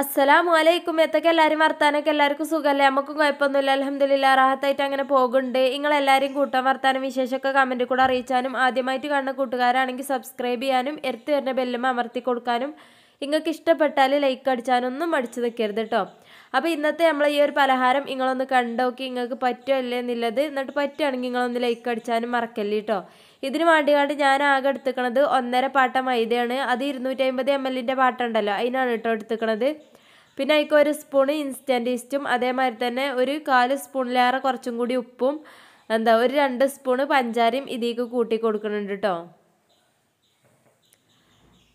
അസ്സലാമു അലൈക്കും എത്തൊക്കെ എല്ലാവരും വർത്താനൊക്കെ എല്ലാവർക്കും സുഖമല്ലേ നമുക്കും കുഴപ്പമൊന്നുമില്ല അലഹമില്ല റാഹത്തായിട്ട് അങ്ങനെ പോകുന്നുണ്ട് നിങ്ങളെല്ലാവരും എല്ലാവരും കൂട്ടാൻ വർത്താനം വിശേഷമൊക്കെ കമൻറ്റിൽ കൂടെ അറിയിച്ചാനും ആദ്യമായിട്ട് കാണുന്ന കൂട്ടുകാരാണെങ്കിൽ സബ്സ്ക്രൈബ് ചെയ്യാനും എടുത്തു വരുന്ന ബെല്ലും അമർത്തി കൊടുക്കാനും നിങ്ങൾക്ക് ഇഷ്ടപ്പെട്ടാൽ ലൈക്ക് അടിച്ചാനൊന്നും അടിച്ചു നിൽക്കരുത് കേട്ടോ അപ്പോൾ ഇന്നത്തെ നമ്മൾ ഈ ഒരു പലഹാരം നിങ്ങളൊന്ന് കണ്ടോക്കി നിങ്ങൾക്ക് പറ്റുമോ അല്ലേ എന്നുള്ളത് എന്നിട്ട് പറ്റുകയാണെങ്കിൽ നിങ്ങളൊന്ന് ലൈക്ക് അടിച്ചാലും മറക്കല്ലേ കേട്ടോ ഇതിന് വേണ്ടി കണ്ട് ഞാൻ ആകെ എടുത്തുക്കണത് ഒന്നര പാട്ട മൈദയാണ് അത് ഇരുന്നൂറ്റി അമ്പത് എം എല്ലിൻ്റെ പാട്ടുണ്ടല്ലോ അതിനാണ് കേട്ടോ എടുത്തുക്കണത് പിന്നെ അതിക്ക് ഒരു സ്പൂണ് ഇൻസ്റ്റൻറ്റ് ഈസ്റ്റും അതേമാതിരി തന്നെ ഒരു കാല് സ്പൂണിലേറെ കുറച്ചും കൂടി ഉപ്പും എന്താ ഒരു രണ്ട് സ്പൂണ് പഞ്ചാരയും ഇതിലേക്ക് കൂട്ടി കൊടുക്കുന്നുണ്ട് കേട്ടോ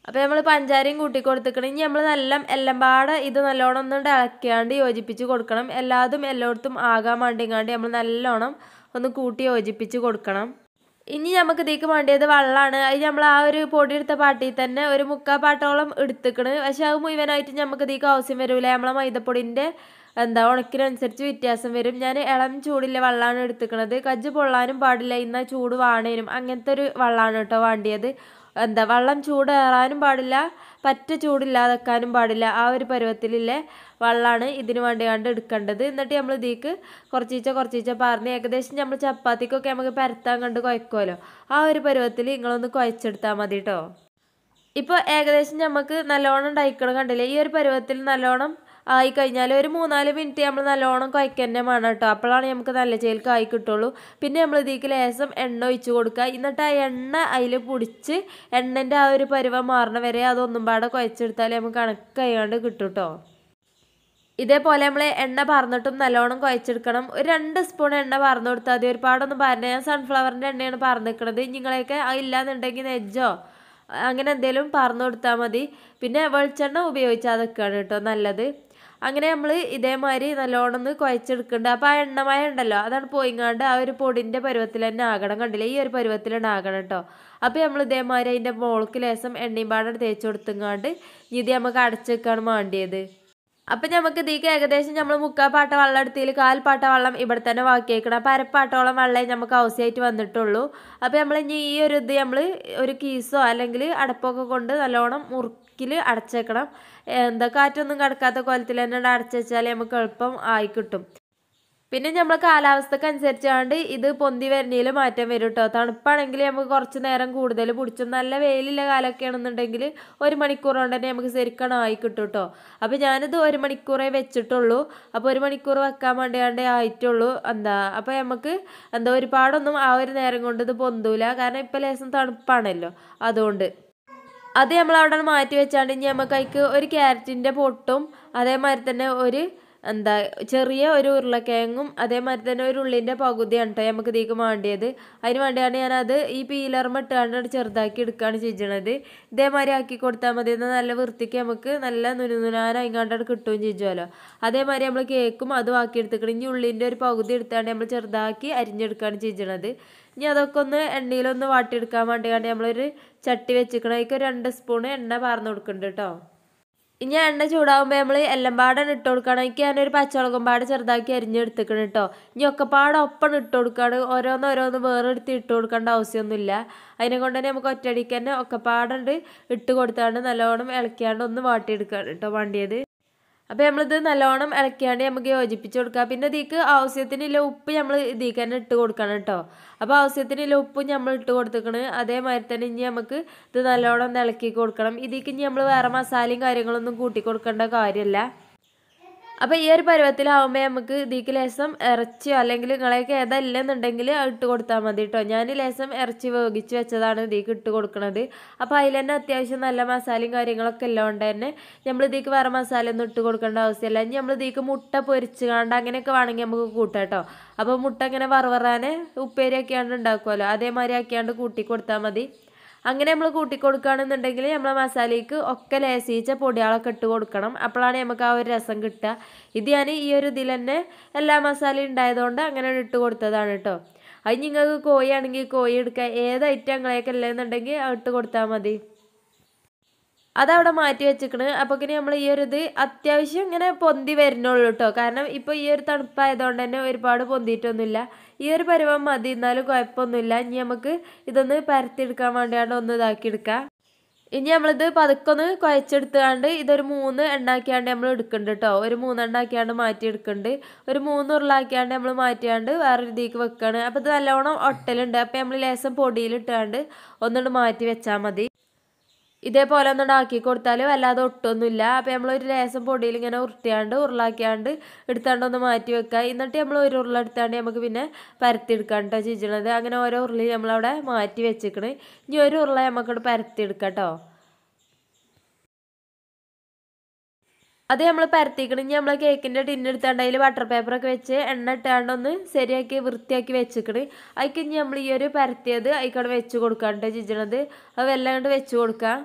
അപ്പോൾ നമ്മൾ പഞ്ചാരയും കൂട്ടി കൊടുത്തിക്കണം ഇനി നമ്മൾ നല്ല എല്ലമ്പാട് ഇത് നല്ലോണം ഒന്ന് ഇളക്കിയാണ്ട് യോജിപ്പിച്ച് കൊടുക്കണം എല്ലാതും എല്ലായിടത്തും ആകാൻ വേണ്ടിങ്ങാണ്ട് നമ്മൾ നല്ലോണം ഒന്ന് കൂട്ടി യോജിപ്പിച്ച് കൊടുക്കണം ഇനി നമുക്ക് ഇതേക്ക് വേണ്ടിയത് വെള്ളമാണ് അത് നമ്മൾ ആ ഒരു പൊടി എടുത്ത പാട്ടിൽ തന്നെ ഒരു മുക്കാൽ പാട്ടോളം എടുത്തിക്കണ് പക്ഷേ അത് മുഴുവനായിട്ട് നമുക്ക് ഇതേക്ക് ആവശ്യം വരില്ല നമ്മളെ മൈദപ്പൊടിൻ്റെ എന്താ ഉണക്കിനനുസരിച്ച് വ്യത്യാസം വരും ഞാൻ ഇളം ചൂടില്ല വെള്ളമാണ് എടുത്തിക്കണത് കജ്ജ് പൊള്ളാനും പാടില്ല ഇന്ന ചൂട് വാണേനും അങ്ങനത്തെ ഒരു വെള്ളമാണ് കേട്ടോ വേണ്ടിയത് എന്താ വള്ളം ചൂടേറാനും പാടില്ല പറ്റ ചൂടില്ലാതെക്കാനും പാടില്ല ആ ഒരു പരുവത്തിലുള്ള വള്ളമാണ് ഇതിന് വേണ്ടി കണ്ട് എടുക്കേണ്ടത് എന്നിട്ട് നമ്മൾ ഇതിക്ക് കുറച്ചീച്ച കുറച്ചീച്ച പറഞ്ഞ് ഏകദേശം നമ്മൾ ചപ്പാത്തിക്കൊക്കെ നമുക്ക് പരത്താൻ കണ്ട് കുഴക്കുമല്ലോ ആ ഒരു പരുവത്തിൽ നിങ്ങളൊന്ന് കുഴച്ചെടുത്താൽ മതി കേട്ടോ ഇപ്പോൾ ഏകദേശം നമുക്ക് നല്ലോണം ഉണ്ടായിക്കണം കണ്ടില്ലേ ഈ ഒരു പരുവത്തിൽ നല്ലോണം ആയിക്കഴിഞ്ഞാൽ ഒരു മൂന്നാല് മിനിറ്റ് നമ്മൾ നല്ലോണം കുഴക്കുക തന്നെ വേണം കേട്ടോ അപ്പോഴാണ് നമുക്ക് നല്ല ചേൽ കായ് കിട്ടുള്ളൂ പിന്നെ നമ്മൾ ഇതിലേക്ക് ലേശം എണ്ണ ഒഴിച്ച് കൊടുക്കുക എന്നിട്ട് ആ എണ്ണ അതിൽ പൊടിച്ച് എണ്ണൻ്റെ ആ ഒരു പരുവം മാറണ വരെ അതൊന്നും പാടെ കുഴച്ചെടുത്താൽ നമുക്ക് കണക്ക് കഴിയാണ്ട് കിട്ടും കേട്ടോ ഇതേപോലെ നമ്മൾ എണ്ണ പറഞ്ഞിട്ടും നല്ലോണം കുഴച്ചെടുക്കണം ഒരു രണ്ട് സ്പൂൺ എണ്ണ പറഞ്ഞു കൊടുത്താൽ മതി ഒരുപാടൊന്നും പറഞ്ഞ ഞാൻ സൺഫ്ലവറിൻ്റെ എണ്ണയാണ് നിൽക്കുന്നത് നിങ്ങളെയൊക്കെ ഇല്ലാന്നുണ്ടെങ്കിൽ നെജ്ജോ അങ്ങനെ എന്തെങ്കിലും പറഞ്ഞു കൊടുത്താൽ മതി പിന്നെ വെളിച്ചെണ്ണ ഉപയോഗിച്ചാൽ അതൊക്കെയാണ് കേട്ടോ നല്ലത് അങ്ങനെ നമ്മൾ ഇതേമാതിരി നല്ലോണം ഒന്ന് കുഴച്ചെടുക്കുന്നുണ്ട് അപ്പോൾ ആ എണ്ണമായ ഉണ്ടല്ലോ അതാണ് പോയിങ്ങാണ്ട് ആ ഒരു പൊടിൻ്റെ പരുവത്തിൽ തന്നെ ആകണം കണ്ടില്ല ഈ ഒരു പരുവത്തിലാണ് ആകണം കേട്ടോ അപ്പോൾ നമ്മൾ ഇതേമാതിരി അതിൻ്റെ മോൾക്ക് ലേശം എണ്ണയും പാടം തേച്ച് കൊടുത്തുങ്ങാണ്ട് ഇത് നമുക്ക് അടച്ചു വെക്കാണ് വേണ്ടിയത് അപ്പം നമുക്ക് ഇതിക്ക് ഏകദേശം നമ്മൾ മുക്കാൽ പാട്ട വെള്ളം എടുത്തിൽ കാൽ പാട്ട വെള്ളം ഇവിടെ തന്നെ വാക്കിയേക്കണം അപ്പം അരപ്പാട്ടോളം വെള്ളമേ നമുക്ക് ഔസിയായിട്ട് വന്നിട്ടുള്ളൂ അപ്പം നമ്മൾ ഇനി ഈ ഒരു ഇത് നമ്മൾ ഒരു കീസോ അല്ലെങ്കിൽ അടപ്പൊക്കെ കൊണ്ട് നല്ലോണം മുറുക്കി ടിക്കിൽ അടച്ചേക്കണം എന്താ കാറ്റൊന്നും കിടക്കാത്ത കോലത്തിൽ തന്നെ അടച്ചു വെച്ചാൽ നമുക്ക് എളുപ്പം ആയി കിട്ടും പിന്നെ നമ്മൾ കാലാവസ്ഥക്ക് അനുസരിച്ചാണ്ട് ഇത് പൊന്തി വരുന്നതിൽ മാറ്റം വരും കേട്ടോ തണുപ്പാണെങ്കിൽ നമുക്ക് കുറച്ച് നേരം കൂടുതൽ പിടിച്ചും നല്ല വെയിലുള്ള ആണെന്നുണ്ടെങ്കിൽ ഒരു മണിക്കൂർ കൊണ്ട് തന്നെ നമുക്ക് ശരിക്കണം ആയി കിട്ടും കേട്ടോ അപ്പോൾ ഞാനിത് ഒരു മണിക്കൂറേ വെച്ചിട്ടുള്ളൂ അപ്പോൾ ഒരു മണിക്കൂർ വെക്കാൻ വേണ്ടിയാണ്ട് ആയിട്ടുള്ളൂ എന്താ അപ്പോൾ നമുക്ക് എന്താ ഒരുപാടൊന്നും ആ ഒരു നേരം കൊണ്ട് ഇത് പൊന്തൂല കാരണം ഇപ്പോൾ ലേശം തണുപ്പാണല്ലോ അതുകൊണ്ട് അത് നമ്മൾ അവിടെ മാറ്റി വെച്ചാണ്ട് ഇനി നമുക്ക് അതിക്ക് ഒരു ക്യാരറ്റിൻ്റെ പൊട്ടും അതേമാതിരി തന്നെ ഒരു എന്താ ചെറിയ ഒരു ഉരുളക്കിഴങ്ങും അതേമാതിരി തന്നെ ഒരു ഉള്ളിൻ്റെ പകുതിയാണ് കേട്ടോ നമുക്ക് ഇതിലേക്ക് വേണ്ടിയത് അതിന് വേണ്ടിയാണ് ഞാനത് ഈ പീലർമ ഇട്ടാണ്ട് ചെറുതാക്കി എടുക്കുകയാണ് ചെയ്യണത് ഇതേമാതിരി ആക്കി കൊടുത്താൽ മതി എന്നാൽ നല്ല വൃത്തിക്ക് നമുക്ക് നല്ല നുനുനുനാനായിങ്ങാണ്ട് കിട്ടുകയും ചെയ്യുമല്ലോ അതേമാതിരി നമ്മൾ കേക്കും അതും ആക്കി എടുത്തിക്കണം ഇനി ഉള്ളിൻ്റെ ഒരു പകുതി എടുത്താണ്ട് നമ്മൾ ചെറുതാക്കി അരിഞ്ഞെടുക്കുകയാണ് ചെയ്യണത് ഇനി അതൊക്കെ ഒന്ന് എണ്ണയിലൊന്ന് വാട്ടിയെടുക്കാൻ വേണ്ടി കണ്ട് നമ്മളൊരു ചട്ടി വെച്ചിരിക്കണം അതിക്ക് രണ്ട് സ്പൂൺ എണ്ണ പാർന്ന് കൊടുക്കുന്നുണ്ട് കേട്ടോ ഇനി എണ്ണ ചൂടാകുമ്പോൾ നമ്മൾ എല്ലാം പാടാണ് ഇട്ട് കൊടുക്കണം എനിക്ക് ഞാനൊരു പച്ചമുളകും പാട് ചെറുതാക്കി അരിഞ്ഞെടുത്തിക്കണം കേട്ടോ ഇനി ഒക്കെ പാടെ ഒപ്പം ഇട്ട് കൊടുക്കാണ് ഓരോന്ന് ഓരോന്ന് എടുത്ത് ഇട്ട് കൊടുക്കേണ്ട ആവശ്യമൊന്നുമില്ല അതിനെ കൊണ്ട് തന്നെ നമുക്ക് ഒറ്റയടിക്ക് തന്നെ ഒക്കെ പാടുണ്ട് ഇട്ട് കൊടുത്താണ്ട് നല്ലോണം ഇളക്കിയാണ്ട് ഒന്ന് വാട്ടിയെടുക്കാണ് കേട്ടോ വണ്ടിയത് അപ്പോൾ നമ്മളിത് നല്ലോണം ഇളക്കിയാണ്ട് നമുക്ക് യോജിപ്പിച്ച് കൊടുക്കുക പിന്നെ ഇതിക്ക് ആവശ്യത്തിനുള്ള ഉപ്പ് നമ്മൾ ഇതിക്ക് തന്നെ ഇട്ട് കൊടുക്കണം കേട്ടോ അപ്പോൾ ആവശ്യത്തിനുള്ള ഉപ്പ് നമ്മൾ ഇട്ട് കൊടുത്തേക്കണ് അതേമാതിരി തന്നെ ഇനി നമുക്ക് ഇത് നല്ലോണം ഇളക്കി കൊടുക്കണം ഇതിക്ക് ഇനി നമ്മൾ വേറെ മസാലയും കാര്യങ്ങളൊന്നും കൂട്ടി കൊടുക്കേണ്ട കാര്യമല്ല അപ്പോൾ ഈ ഒരു പരുവത്തിലാവുമ്പോൾ നമുക്ക് ഇതിക്ക് ലേസം ഇറച്ചിയോ അല്ലെങ്കിൽ നിങ്ങളെയൊക്കെ ഏതല്ലെന്നുണ്ടെങ്കിൽ ഇട്ട് കൊടുത്താൽ മതി കേട്ടോ ഞാൻ ലേസം ഇറച്ചി വേഗിച്ച് വെച്ചതാണ് ഇതിക്ക് ഇട്ട് കൊടുക്കുന്നത് അപ്പോൾ അതിൽ തന്നെ അത്യാവശ്യം നല്ല മസാലയും കാര്യങ്ങളൊക്കെ ഉള്ളതുകൊണ്ട് തന്നെ നമ്മൾ ഇതിക്ക് വേറെ മസാല ഒന്നും ഇട്ട് കൊടുക്കേണ്ട ആവശ്യമില്ല ഇനി നമ്മൾ ഇതിക്ക് മുട്ട പൊരിച്ച് കാണ്ട് അങ്ങനെയൊക്കെ വേണമെങ്കിൽ നമുക്ക് കൂട്ടാം കേട്ടോ അപ്പോൾ മുട്ട ഇങ്ങനെ വറവറാനെ ഉപ്പേരി ആക്കിയാണ്ട് ഉണ്ടാക്കുമല്ലോ അതേമാതിരി ആക്കിയാണ്ട് കൂട്ടി കൊടുത്താൽ മതി അങ്ങനെ നമ്മൾ കൂട്ടിക്കൊടുക്കുകയാണെന്നുണ്ടെങ്കിൽ നമ്മളെ മസാലയ്ക്ക് ഒക്കെ ലേശിച്ച പൊടികളൊക്കെ ഇട്ട് കൊടുക്കണം അപ്പോഴാണ് നമുക്ക് ആ ഒരു രസം കിട്ടുക ഇത് ഞാൻ ഈ ഒരു ഇതിൽ തന്നെ എല്ലാ മസാലയും ഉണ്ടായതുകൊണ്ട് അങ്ങനെ ഇട്ട് കൊടുത്തതാണ് കേട്ടോ അത് നിങ്ങൾക്ക് കോഴി ആണെങ്കിൽ കോഴി എടുക്കുക ഏത് ഐറ്റം നിങ്ങളേക്കല്ലെന്നുണ്ടെങ്കിൽ ഇട്ട് കൊടുത്താൽ മതി അതവിടെ മാറ്റി വെച്ചിക്കണ് അപ്പോൾ ഇങ്ങനെ നമ്മൾ ഈ ഒരു ഇത് അത്യാവശ്യം ഇങ്ങനെ പൊന്തി വരുന്നുള്ളൂ കേട്ടോ കാരണം ഇപ്പോൾ ഈ ഒരു തണുപ്പായതുകൊണ്ട് തന്നെ ഒരുപാട് പൊന്തിയിട്ടൊന്നുമില്ല ഈ ഒരു പരുവം മതി എന്നാലും കുഴപ്പമൊന്നുമില്ല ഇനി നമുക്ക് ഇതൊന്ന് പരത്തിയെടുക്കാൻ വേണ്ടിയാണ്ട് ഒന്ന് ഇതാക്കിയെടുക്കാം ഇനി നമ്മളിത് പതുക്കൊന്ന് കുഴച്ചെടുത്തുകൊണ്ട് ഇതൊരു മൂന്ന് എണ്ണാക്കിയാണ്ട് നമ്മൾ എടുക്കുന്നുണ്ട് കേട്ടോ ഒരു മൂന്നെണ്ണാക്കിയാണ്ട് മാറ്റി എടുക്കുന്നുണ്ട് ഒരു മൂന്ന് ഉരുളാക്കിയാണ്ട് നമ്മൾ മാറ്റിയാണ്ട് വേറൊരു രീതിക്ക് വെക്കുകയാണ് അപ്പോൾ ഇത് നല്ലോണം ഒട്ടലുണ്ട് അപ്പോൾ നമ്മൾ ലേശം പൊടിയിലിട്ടാണ്ട് ഒന്നുകൊണ്ട് മാറ്റി വെച്ചാൽ മതി ഇതേപോലെ ഒന്ന് ഉണ്ടാക്കി കൊടുത്താൽ വല്ലാതെ ഒട്ടൊന്നുമില്ല അപ്പോൾ നമ്മൾ ഒരു ലേസം പൊടിയിൽ ഇങ്ങനെ ഉരുട്ടിയാണ്ട് ഉരുളാക്കിയാണ്ട് എടുത്താണ്ട് ഒന്ന് മാറ്റി വെക്കുക എന്നിട്ട് നമ്മൾ ഒരു ഉരുള എടുത്താണ്ട് നമുക്ക് പിന്നെ പരത്തിയെടുക്കാം കേട്ടോ ചിജിണത് അങ്ങനെ ഓരോ ഉരുളി നമ്മളവിടെ മാറ്റി വെച്ചിക്കണ് ഇനി ഒരു ഉരുള നമുക്കോട് പരത്തിയെടുക്കാം കേട്ടോ അത് നമ്മൾ ഇനി നമ്മൾ കേക്കിൻ്റെ ടിന്നെടുത്താണ്ട് അതിൽ ബട്ടർ പേപ്പറൊക്കെ വെച്ച് എണ്ണ ഇട്ടാണ്ടൊന്ന് ശരിയാക്കി വൃത്തിയാക്കി വെച്ചിക്കണ് അതിക്ക് ഇനി നമ്മൾ ഈ ഒരു പരത്തിയത് അതിക്കവിടെ വെച്ച് കേട്ടോ ചിജിണത് അത് വെല്ലാണ്ട് വെച്ച് കൊടുക്കാം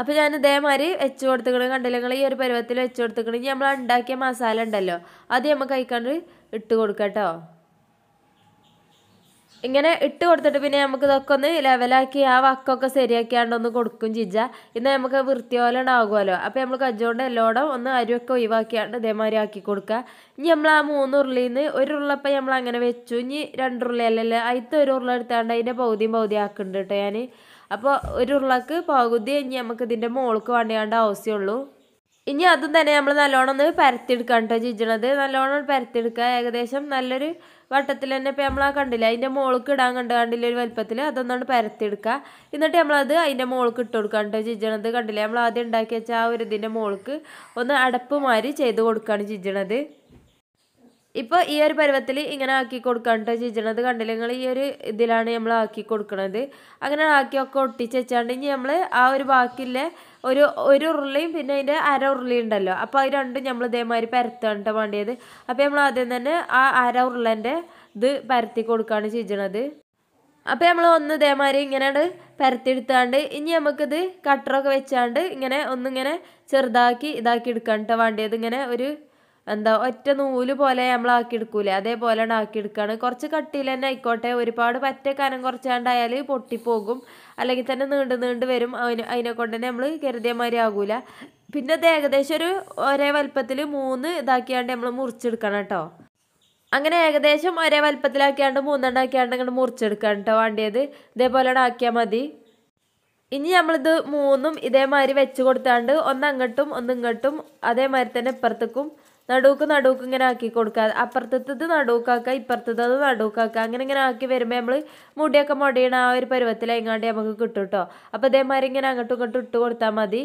അപ്പോൾ ഞാൻ ഇതേമാതിരി വെച്ച് കൊടുത്തുക്കണ നിങ്ങൾ ഈ ഒരു പരുവത്തിൽ വെച്ച് കൊടുത്തുക്കണെങ്കിൽ നമ്മൾ ഉണ്ടാക്കിയ മസാല ഉണ്ടല്ലോ അത് നമുക്ക് കഴിക്കാണ്ട് ഇട്ട് കൊടുക്കാം കേട്ടോ ഇങ്ങനെ ഇട്ട് കൊടുത്തിട്ട് പിന്നെ നമുക്ക് ഇതൊക്കെ ഒന്ന് ലെവലാക്കി ആ വക്കൊക്കെ ശരിയാക്കിയാണ്ട് ഒന്ന് കൊടുക്കും ചിജ ഇന്ന് നമുക്ക് വൃത്തിയോല ഉണ്ടാകുമല്ലോ അപ്പോൾ നമ്മൾ കജ്ജോണ്ട് എല്ലോടും ഒന്ന് അരിയൊക്കെ ഒഴിവാക്കിയാണ്ട് ഇതേമാതിരി ആക്കി കൊടുക്കുക ഇനി നമ്മൾ ആ മൂന്ന് ഉരുളിയിൽ നിന്ന് ഒരു ഉരുളപ്പം നമ്മൾ അങ്ങനെ വെച്ചു ഇനി രണ്ട് ഉരുളയല്ലല്ലേ അതിലത്തെ ഒരു ഉരുള എടുത്താണ്ട് അതിൻ്റെ പകുതിയും പകുതി ആക്കുന്നുണ്ട് കേട്ടോ ഞാൻ അപ്പോൾ ഒരു ഉരുളക്ക് പകുതി ഇനി നമുക്ക് ഇതിൻ്റെ മോൾക്ക് വേണ്ടിയാണ്ട് ആവശ്യമുള്ളൂ ഇനി അതും തന്നെ നമ്മൾ നല്ലോണം ഒന്ന് പരത്തിയെടുക്കാം കേട്ടോ ചിജണത് നല്ലോണം പരത്തിയെടുക്കുക ഏകദേശം നല്ലൊരു വട്ടത്തിൽ തന്നെ ഇപ്പോൾ നമ്മൾ ആ കണ്ടില്ല അതിൻ്റെ മുകൾക്ക് ഇടാൻ കണ്ട് കണ്ടില്ല ഒരു വലിപ്പത്തിൽ അതൊന്നുകൊണ്ട് പരത്തിയെടുക്കുക എന്നിട്ട് നമ്മളത് അതിൻ്റെ മുകൾക്ക് ഇട്ട് കൊടുക്കുക കേട്ടോ ചിജണത് കണ്ടില്ല നമ്മൾ ആദ്യം ഉണ്ടാക്കി വെച്ച ആ ഒരു ഇതിൻ്റെ മുകൾക്ക് ഒന്ന് അടപ്പ് മാറി ചെയ്ത് കൊടുക്കുകയാണ് ചിജണത് ഇപ്പൊ ഈ ഒരു പരുവത്തിൽ ഇങ്ങനെ ആക്കി കൊടുക്കാണ്ട് ചെയ്യണത് കണ്ടില്ല നിങ്ങൾ ഈ ഒരു ഇതിലാണ് നമ്മൾ ആക്കി കൊടുക്കുന്നത് അങ്ങനെ ആക്കിയൊക്കെ ഒട്ടിച്ച് വെച്ചാണ്ട് ഇനി നമ്മൾ ആ ഒരു ബാക്കിയുള്ള ഒരു ഒരു ഉരുളിയും പിന്നെ അതിൻ്റെ അര ഉരുളി ഉണ്ടല്ലോ അപ്പോൾ അത് രണ്ടും നമ്മൾ ഇതേമാതിരി പരത്താണ് വേണ്ടിയത് അപ്പോൾ നമ്മൾ ആദ്യം തന്നെ ആ അര ഉരുളൻ്റെ ഇത് പരത്തി കൊടുക്കുകയാണ് ചെയ്യണത് അപ്പോൾ നമ്മൾ ഒന്ന് ഇതേമാതിരി പരത്തി പരത്തിയെടുത്താണ്ട് ഇനി നമുക്കിത് കട്ടറൊക്കെ വെച്ചാണ്ട് ഇങ്ങനെ ഒന്നിങ്ങനെ ചെറുതാക്കി ഇതാക്കി എടുക്കാണ്ട് വേണ്ടിയത് ഇങ്ങനെ ഒരു എന്താ ഒറ്റ നൂല് പോലെ നമ്മൾ ആക്കി എടുക്കൂലേ അതേപോലെ ആക്കി എടുക്കുകയാണ് കുറച്ച് കട്ടിയിൽ തന്നെ ആയിക്കോട്ടെ ഒരുപാട് പറ്റ കനം കുറച്ചാണ്ടായാൽ പൊട്ടിപ്പോകും അല്ലെങ്കിൽ തന്നെ നീണ്ട് നീണ്ട് വരും അതിന് അതിനെ കൊണ്ട് തന്നെ നമ്മൾ കരുതിയ മാതിരി ആകൂല പിന്നെ അത് ഏകദേശം ഒരു ഒരേ വലുപ്പത്തിൽ മൂന്ന് ഇതാക്കിയാണ്ട് നമ്മൾ മുറിച്ചെടുക്കണം കേട്ടോ അങ്ങനെ ഏകദേശം ഒരേ വലുപ്പത്തിലാക്കിയാണ്ട് മൂന്നെണ്ണാക്കിയാണ്ട് ഇങ്ങനെ മുറിച്ചെടുക്കണം കേട്ടോ വേണ്ടിയത് ഇതേപോലെ ആക്കിയാൽ മതി ഇനി നമ്മളിത് മൂന്നും ഇതേമാതിരി വെച്ച് കൊടുത്താണ്ട് ഒന്ന് അങ്ങോട്ടും ഒന്ന് ഇങ്ങോട്ടും അതേമാതിരി തന്നെ ഇപ്പുറത്തേക്കും നടുക്ക് നടുക്ക് ഇങ്ങനെ ആക്കി കൊടുക്കുക അപ്പുറത്തത് നടുക്കാക്കുക ഇപ്പുറത്തത് നടുക്കാക്കുക അങ്ങനെ ഇങ്ങനെ ആക്കി വരുമ്പോൾ നമ്മൾ മുടിയൊക്കെ മുടിയണ ആ ഒരു പരുവത്തിലെങ്ങാണ്ട് നമുക്ക് കിട്ടും കേട്ടോ അപ്പോൾ ഇതേമാതിരി ഇങ്ങനെ അങ്ങോട്ടും ഇങ്ങോട്ടും ഇട്ട് കൊടുത്താൽ മതി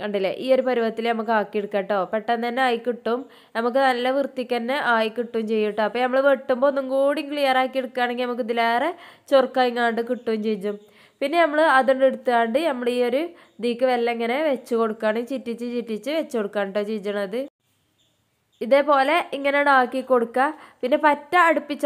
കണ്ടില്ലേ ഈ ഒരു പരുവത്തിൽ നമുക്ക് ആക്കിയെടുക്കാം കേട്ടോ പെട്ടെന്ന് തന്നെ ആയി കിട്ടും നമുക്ക് നല്ല വൃത്തിക്ക് തന്നെ ആയി കിട്ടും ചെയ്യും കേട്ടോ അപ്പോൾ നമ്മൾ വെട്ടുമ്പോൾ ഒന്നും കൂടി ക്ലിയർ ആക്കി എടുക്കുകയാണെങ്കിൽ നമുക്ക് ഇതിലേറെ ചൊറുക്കായിങ്ങാണ്ട് കിട്ടുകയും ചെയ്യും പിന്നെ നമ്മൾ അതുകൊണ്ട് എടുത്തുകൊണ്ട് നമ്മൾ ഈ ഒരു ഇതിക്ക് വെല്ലം ഇങ്ങനെ വെച്ച് കൊടുക്കുകയാണ് ചിറ്റിച്ച് ചിറ്റിച്ച് വെച്ച് കൊടുക്കുകയാണ് കേട്ടോ ചിരിച്ചണത് ഇതേപോലെ ഇങ്ങനെ ആക്കി കൊടുക്കുക പിന്നെ പറ്റ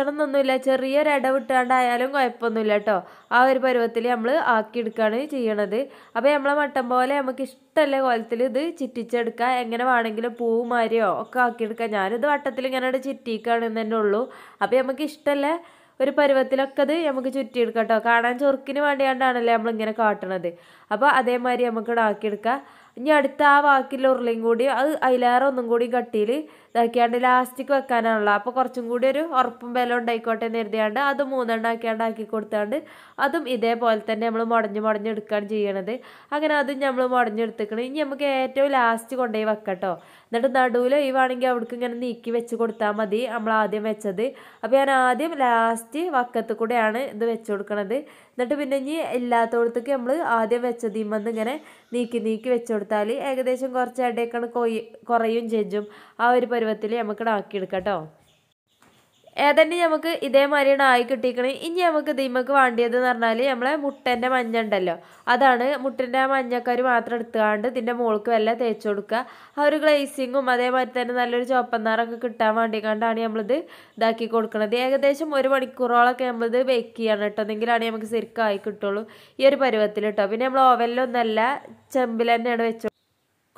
എന്നൊന്നുമില്ല ചെറിയൊരു ഇടവിട്ടാണ്ടായാലും കുഴപ്പമൊന്നുമില്ല കേട്ടോ ആ ഒരു പരുവത്തിൽ നമ്മൾ ആക്കിയെടുക്കുകയാണ് ചെയ്യണത് അപ്പോൾ നമ്മളെ മട്ടൻ പോലെ നമുക്ക് ഇഷ്ടമല്ല കോലത്തിൽ ഇത് ചിറ്റിച്ചെടുക്കുക എങ്ങനെ വേണമെങ്കിലും പൂവ് ഒക്കെ ഒക്കെ ആക്കിയെടുക്കുക ഞാനിത് വട്ടത്തിൽ ഇങ്ങനെ ചിറ്റിക്കാണെന്ന് തന്നെ ഉള്ളൂ അപ്പോൾ നമുക്ക് ഇഷ്ടമല്ല ഒരു പരുവത്തിലൊക്കെ അത് നമുക്ക് ചുറ്റിയെടുക്കാം കേട്ടോ കാണാൻ ചൊറുക്കിന് വേണ്ടിയാണ്ടാണല്ലേ നമ്മളിങ്ങനെ കാട്ടണത് അപ്പോൾ അതേമാതിരി നമുക്ക് ആക്കിയെടുക്കാം ഇനി അടുത്ത ആ വാക്കിലുള്ള ഉരുളിയും കൂടി അത് അതിലേറെ ഒന്നും കൂടി കട്ടിയിൽ ഇതാക്കിയാണ്ട് ലാസ്റ്റിക്ക് വെക്കാനാണല്ലോ അപ്പോൾ കുറച്ചും കൂടി ഒരു ഉറപ്പും ബലം ഉണ്ടായിക്കോട്ടെ എന്ന് കരുതിയാണ്ട് അത് മൂന്നെണ്ണം ആക്കിയാണ്ട് ആക്കി കൊടുത്താണ്ട് അതും ഇതേപോലെ തന്നെ നമ്മൾ മുടഞ്ഞ് മുടഞ്ഞെടുക്കുകയാണ് ചെയ്യണത് അങ്ങനെ അതും നമ്മൾ മുടഞ്ഞെടുത്തേക്കണം ഇനി നമുക്ക് ഏറ്റവും ലാസ്റ്റ് കൊണ്ടുപോയി വെക്കട്ടോ എന്നിട്ട് നടുവിൽ ഒഴിവാണെങ്കിൽ അവിടേക്ക് ഇങ്ങനെ നീക്കി വെച്ച് കൊടുത്താൽ മതി നമ്മൾ ആദ്യം വെച്ചത് അപ്പോൾ ഞാൻ ആദ്യം ലാസ്റ്റ് വക്കത്ത് കൂടെയാണ് ഇത് വെച്ച് കൊടുക്കണത് എന്നിട്ട് പിന്നെ ഇനി ഇല്ലാത്തടത്തേക്ക് നമ്മൾ ആദ്യം വെച്ചത് വന്ന് ഇങ്ങനെ നീക്കി നീക്കി വെച്ച് കൊടുത്താൽ ഏകദേശം കുറച്ച് ഇടയൊക്കെ കൊയ്യും കുറയും ചെഞ്ചും ആ ഒരു പരുവത്തിൽ നമുക്കിടെ ആക്കിയെടുക്കാം കേട്ടോ ഏതന്നെ നമുക്ക് ഇതേമാതിരി ആയി കിട്ടിയിക്കണേ ഇനി നമുക്ക് ഇതിമക്ക് വേണ്ടിയതെന്ന് പറഞ്ഞാൽ നമ്മളെ മുട്ടൻ്റെ മഞ്ഞ ഉണ്ടല്ലോ അതാണ് മുട്ടൻ്റെ മഞ്ഞക്കാർ മാത്രം എടുത്തുകൊണ്ട് ഇതിൻ്റെ മുകൾക്ക് വല്ല തേച്ച് കൊടുക്കുക ആ ഒരു ഗ്ലേസിങ്ങും അതേമാതിരി തന്നെ നല്ലൊരു ചുവപ്പന്നാറൊക്കെ കിട്ടാൻ വേണ്ടി കണ്ടാണ് നമ്മളിത് ഇതാക്കി കൊടുക്കുന്നത് ഏകദേശം ഒരു മണിക്കൂറോളൊക്കെ നമ്മളിത് ബേക്ക് ചെയ്യണം കേട്ടോ എന്നെങ്കിലാണ് നമുക്ക് ശരിക്കും ആയി കിട്ടുള്ളൂ ഈ ഒരു പരുവത്തിൽ കേട്ടോ പിന്നെ നമ്മൾ ഓവനിലൊന്നല്ല ചെമ്പിൽ തന്നെയാണ് വെച്ചു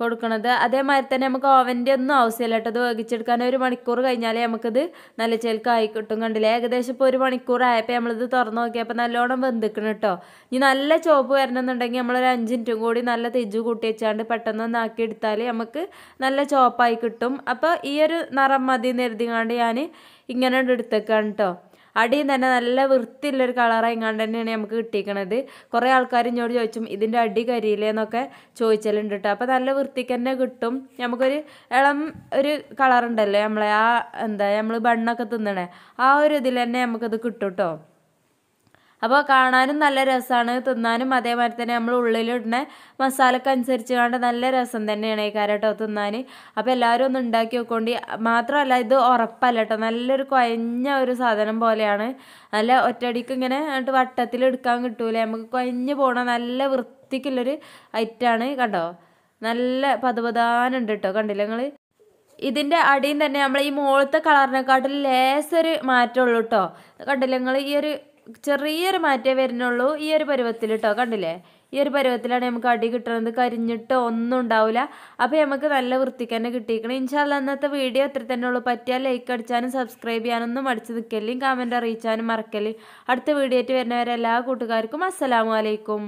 കൊടുക്കണത് അതേമാതിരി തന്നെ നമുക്ക് ഓവൻ്റെ ഒന്നും ആവശ്യമില്ല കേട്ടോ അത് വേഗിച്ചെടുക്കാൻ ഒരു മണിക്കൂർ കഴിഞ്ഞാലേ നമുക്കത് നല്ല ചെലുക്കായി കിട്ടും കണ്ടില്ലേ ഏകദേശം ഇപ്പോൾ ഒരു മണിക്കൂറായപ്പോൾ നമ്മളിത് തുറന്ന് നോക്കിയപ്പോൾ നല്ലോണം വെന്തിക്കണം കേട്ടോ ഇനി നല്ല ചോപ്പ് വരണമെന്നുണ്ടെങ്കിൽ നമ്മളൊരു അഞ്ച് മിനിറ്റും കൂടി നല്ല തെജ് കൂട്ടി വെച്ചാണ്ട് പെട്ടെന്ന് ഒന്നാക്കി എടുത്താൽ നമുക്ക് നല്ല ചോപ്പായി കിട്ടും അപ്പോൾ ഈ ഒരു നിറം മതി നിരുതിങ്ങാണ്ട് ഞാൻ ഇങ്ങനെ എടുത്തേക്കാണ് കേട്ടോ അടിയും തന്നെ നല്ല വൃത്തിയുള്ളൊരു കളറായി കണ്ട് തന്നെയാണ് നമുക്ക് കിട്ടിയിരിക്കണത് കുറേ ആൾക്കാർ ഇഞ്ഞോട് ചോദിച്ചും ഇതിൻ്റെ അടി കരിയിലേന്നൊക്കെ ചോദിച്ചാലുണ്ട് കേട്ടോ അപ്പോൾ നല്ല വൃത്തിക്ക് തന്നെ കിട്ടും നമുക്കൊരു ഇളം ഒരു കളറുണ്ടല്ലോ നമ്മളെ ആ എന്താ നമ്മൾ ബണ്ണൊക്കെ തിന്നണേ ആ ഒരു ഇതിൽ തന്നെ നമുക്കത് കിട്ടും കേട്ടോ അപ്പോൾ കാണാനും നല്ല രസമാണ് തിന്നാനും അതേമാതിരി തന്നെ നമ്മൾ ഉള്ളിലിടുന്ന അനുസരിച്ച് കണ്ട് നല്ല രസം തന്നെയാണ് ഈ കാരട്ടോ തിന്നാൻ അപ്പോൾ എല്ലാവരും ഒന്ന് ഉണ്ടാക്കി വെക്കൊണ്ട് മാത്രമല്ല ഇത് ഉറപ്പല്ല കേട്ടോ നല്ലൊരു കുഴഞ്ഞ ഒരു സാധനം പോലെയാണ് നല്ല ഒറ്റടിക്ക് ഇങ്ങനെ എന്നിട്ട് എടുക്കാൻ കിട്ടൂല നമുക്ക് കുഴഞ്ഞു പോണ നല്ല വൃത്തിക്കുള്ളൊരു ഐറ്റാണ് കണ്ടോ നല്ല പതുപതാനുണ്ട് കേട്ടോ കണ്ടില്ല നിങ്ങൾ ഇതിൻ്റെ അടിയും തന്നെ നമ്മൾ ഈ മുകളത്തെ കളറിനെക്കാട്ടിൽ ലേസൊരു മാറ്റമുള്ളൂ കേട്ടോ കണ്ടില്ല നിങ്ങൾ ഈ ഒരു ചെറിയൊരു മാറ്റേ വരുന്നുള്ളൂ ഈ ഒരു പരുവത്തിൽ കേട്ടോ കണ്ടില്ലേ ഈ ഒരു പരുവത്തിലാണ് നമുക്ക് അടി കിട്ടുന്നത് കരിഞ്ഞിട്ടോ ഒന്നും ഉണ്ടാവില്ല അപ്പോൾ നമുക്ക് നല്ല വൃത്തിക്ക് തന്നെ കിട്ടിയിരിക്കണം ഇൻഷാല്ല അന്നത്തെ വീഡിയോ ഇത്ര തന്നെ ഉള്ളൂ പറ്റിയാൽ ലൈക്ക് അടിച്ചാനും സബ്സ്ക്രൈബ് ചെയ്യാനൊന്നും അടിച്ച് നിൽക്കല്ലേ കമൻറ്റ് അറിയിച്ചാനും മറക്കല്ലേ അടുത്ത വീഡിയോ ആയിട്ട് വരുന്നവരെ എല്ലാ കൂട്ടുകാർക്കും അസ്സലാമലൈക്കും